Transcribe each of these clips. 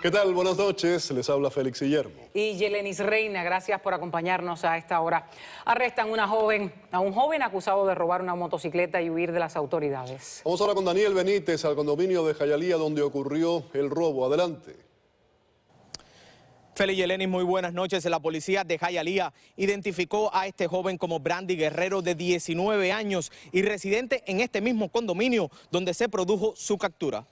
¿Qué tal? Buenas noches. Les habla Félix Guillermo. Y Yelenis Reina, gracias por acompañarnos a esta hora. Arrestan una joven, a un joven acusado de robar una motocicleta y huir de las autoridades. Vamos ahora con Daniel Benítez al condominio de Jayalía donde ocurrió el robo. Adelante. Félix Yelenis, muy buenas noches. La policía de Jayalía identificó a este joven como Brandy Guerrero de 19 años y residente en este mismo condominio donde se produjo su captura.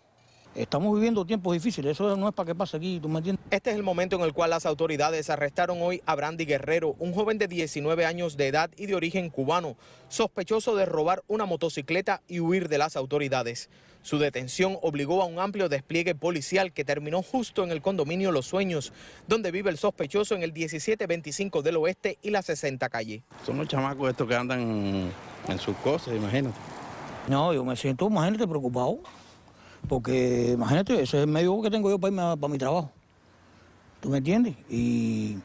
Estamos viviendo tiempos difíciles, eso no es para que pase aquí, ¿tú me entiendes? Este es el momento en el cual las autoridades arrestaron hoy a Brandy Guerrero, un joven de 19 años de edad y de origen cubano, sospechoso de robar una motocicleta y huir de las autoridades. Su detención obligó a un amplio despliegue policial que terminó justo en el condominio Los Sueños, donde vive el sospechoso en el 1725 del Oeste y la 60 calle. Son los chamacos estos que andan en sus cosas, imagínate. No, yo me siento, más gente preocupado. Porque imagínate, ese es el medio que tengo yo para mi trabajo. ¿Tú me entiendes? Y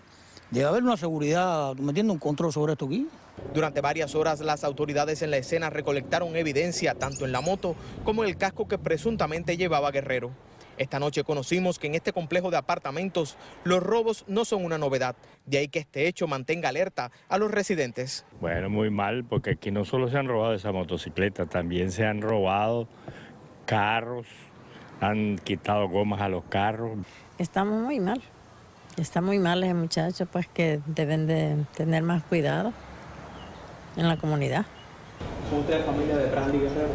debe haber una seguridad, ¿tú me entiendes? Un control sobre esto aquí. Durante varias horas las autoridades en la escena recolectaron evidencia tanto en la moto como en el casco que presuntamente llevaba Guerrero. Esta noche conocimos que en este complejo de apartamentos los robos no son una novedad, de ahí que este hecho mantenga alerta a los residentes. Bueno, muy mal, porque aquí no solo se han robado esa motocicleta, también se han robado carros, han quitado gomas a los carros. Estamos muy mal, está muy mal ese muchacho, pues que deben de tener más cuidado en la comunidad. ¿Son ustedes familia de Brandy Guerrero?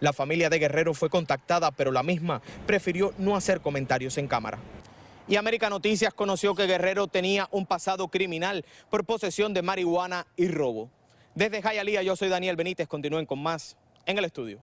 La familia de Guerrero fue contactada, pero la misma prefirió no hacer comentarios en cámara. Y América Noticias conoció que Guerrero tenía un pasado criminal por posesión de marihuana y robo. Desde Jayalía, yo soy Daniel Benítez. Continúen con más en el estudio.